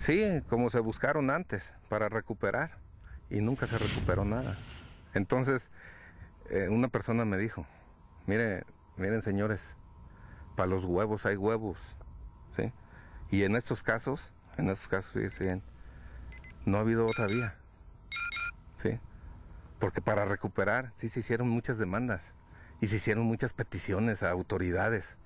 Sí, como se buscaron antes para recuperar y nunca se recuperó nada. Entonces, eh, una persona me dijo, mire, miren señores, para los huevos hay huevos, ¿sí? Y en estos casos, en estos casos, sí, no ha habido otra vía, ¿sí? Porque para recuperar, sí se hicieron muchas demandas y se hicieron muchas peticiones a autoridades,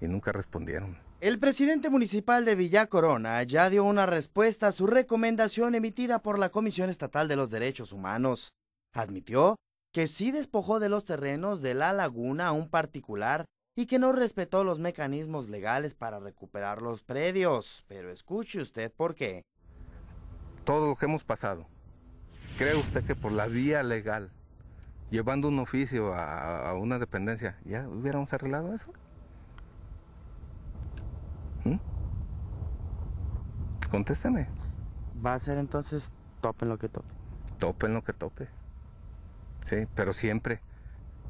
y nunca respondieron. El presidente municipal de Villa Corona ya dio una respuesta a su recomendación emitida por la Comisión Estatal de los Derechos Humanos. Admitió que sí despojó de los terrenos de la laguna a un particular y que no respetó los mecanismos legales para recuperar los predios. Pero escuche usted por qué. Todo lo que hemos pasado, ¿cree usted que por la vía legal, llevando un oficio a, a una dependencia, ya hubiéramos arreglado eso? contésteme. Va a ser entonces tope en lo que tope. Tope en lo que tope. Sí, pero siempre,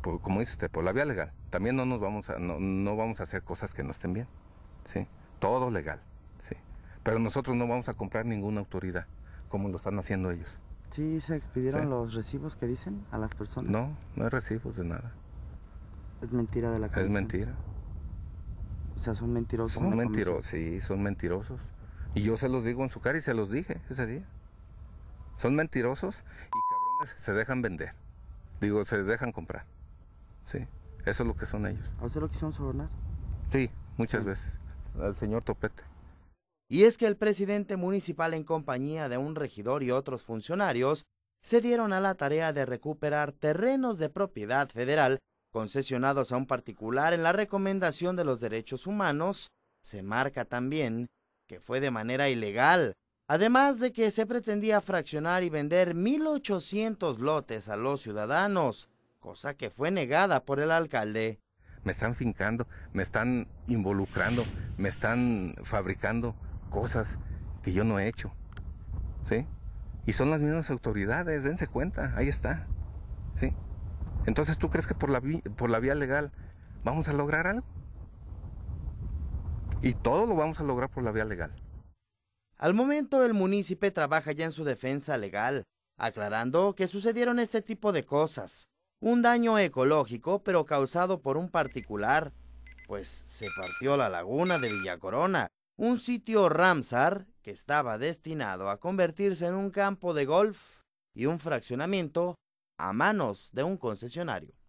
pues, como dice usted, por la vía legal. También no nos vamos a, no, vamos a hacer cosas que no estén bien. Sí, todo legal. Sí, pero nosotros no vamos a comprar ninguna autoridad, como lo están haciendo ellos. Sí, se expidieron los recibos que dicen a las personas. No, no hay recibos de nada. Es mentira de la comisión. Es mentira. O sea, son mentirosos. Son mentirosos, sí, son mentirosos. Y yo se los digo en su cara y se los dije ese día. Son mentirosos y cabrones se dejan vender. Digo, se dejan comprar. Sí, eso es lo que son ellos. ¿A usted lo quisieron sobornar? Sí, muchas veces. Al señor Topete. Y es que el presidente municipal en compañía de un regidor y otros funcionarios se dieron a la tarea de recuperar terrenos de propiedad federal concesionados a un particular en la recomendación de los derechos humanos, se marca también que fue de manera ilegal, además de que se pretendía fraccionar y vender 1.800 lotes a los ciudadanos, cosa que fue negada por el alcalde. Me están fincando, me están involucrando, me están fabricando cosas que yo no he hecho. ¿Sí? Y son las mismas autoridades, dense cuenta, ahí está. ¿Sí? Entonces, ¿tú crees que por la, por la vía legal vamos a lograr algo? Y todo lo vamos a lograr por la vía legal. Al momento el munícipe trabaja ya en su defensa legal, aclarando que sucedieron este tipo de cosas. Un daño ecológico, pero causado por un particular, pues se partió la laguna de Villa Corona, un sitio Ramsar que estaba destinado a convertirse en un campo de golf y un fraccionamiento a manos de un concesionario.